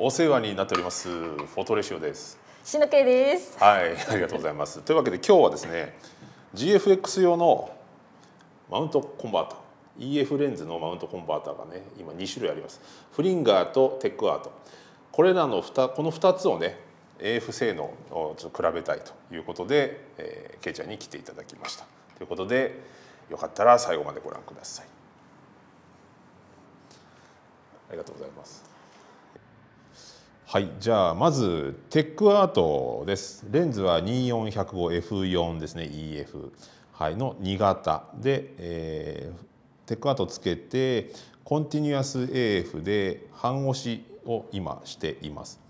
お世話になっておりますフォトレシオですしのけですはいありがとうございますというわけで今日はですね GFX 用のマウントコンバータ EF レンズのマウントコンバータがね今2種類ありますフリンガーとテックアートこれらのたこの2つをね AF 性能をちょっと比べたいということで、えー、ケイちゃんに来ていただきましたということでよかったら最後までご覧くださいありがとうございますはいじゃあまずテックアートですレンズは2 4 0 5 f 4ですね EF、はい、の2型で、えー、テックアートつけてコンティニュアス AF で半押しを今しています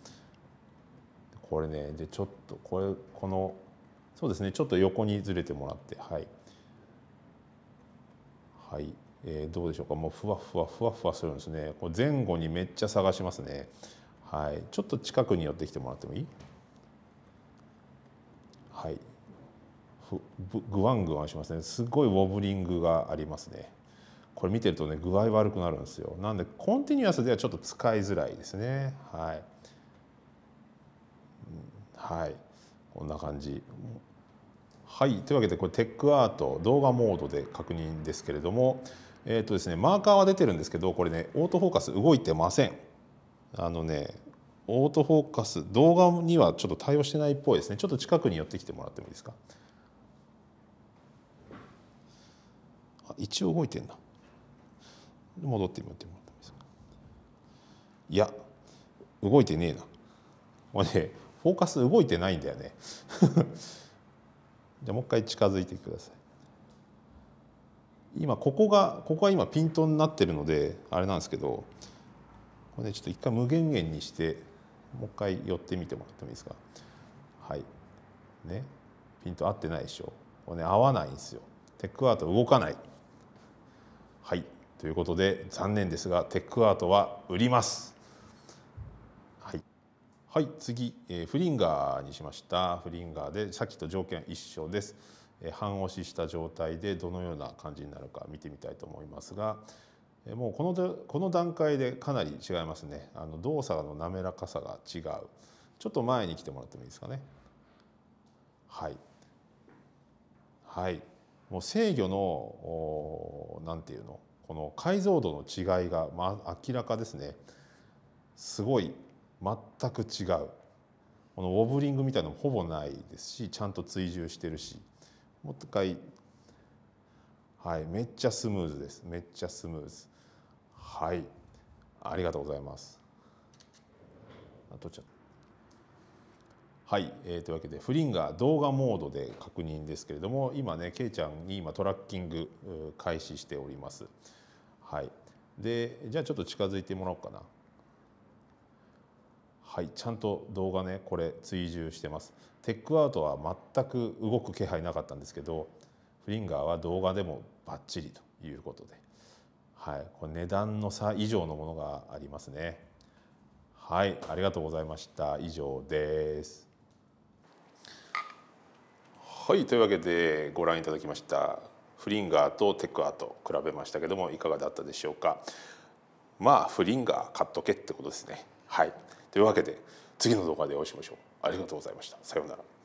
これねでちょっとこれこのそうですねちょっと横にずれてもらってはい、はいえー、どうでしょうかもうふわふわふわふわするんですねこれ前後にめっちゃ探しますねはい、ちょっと近くに寄ってきてもらってもいいはい、ぐわんぐわんしますねすごいウォブリングがありますねこれ見てるとね具合悪くなるんですよなんでコンティニュアスではちょっと使いづらいですねはい、はい、こんな感じはいというわけでこれテックアート動画モードで確認ですけれどもえっ、ー、とですねマーカーは出てるんですけどこれねオートフォーカス動いてませんあのねオートフォーカス動画にはちょっと対応してないっぽいですねちょっと近くに寄ってきてもらってもいいですか一応動いてんな戻って戻てもらってもいいですかいや動いてねえなこれねフォーカス動いてないんだよね じゃあもう一回近づいてください今ここがここは今ピントになってるのであれなんですけどこれねちょっと一回無限減にしてもう一回寄ってみてもらってもいいですかはいねピント合ってないでしょこれね合わないんですよテックアート動かないはいということで残念ですがテックアートは売りますはい、はい、次、えー、フリンガーにしましたフリンガーでさっきと条件一緒です半押しした状態でどのような感じになるか見てみたいと思いますが、もうこのこの段階でかなり違いますねあの動作の滑らかさが違うちょっと前に来てもらってもいいですかねはいはいもう制御の何て言うのこの解像度の違いが、まあ、明らかですねすごい全く違うこのウォブリングみたいのもほぼないですしちゃんと追従してるしもう一回はいめっちゃスムーズですめっちゃスムーズはいありがとうございますはい、えー、というわけでフリンが動画モードで確認ですけれども今ねけいちゃんに今トラッキング開始しておりますはいでじゃあちょっと近づいてもらおうかなはいちゃんと動画ねこれ追従してますテックアウトは全く動く気配なかったんですけどフリンガーは動画でもバッチリということではい、これ値段の差以上のものがありますね。はい、ありがとうございました。以上です。はい、というわけでご覧いただきましたフリンガーとテックアート比べましたけどもいかがだったでしょうか。まあフリンガー買っとけってことですね。はい、というわけで次の動画でお会いしましょう。ありがとうございました。さようなら。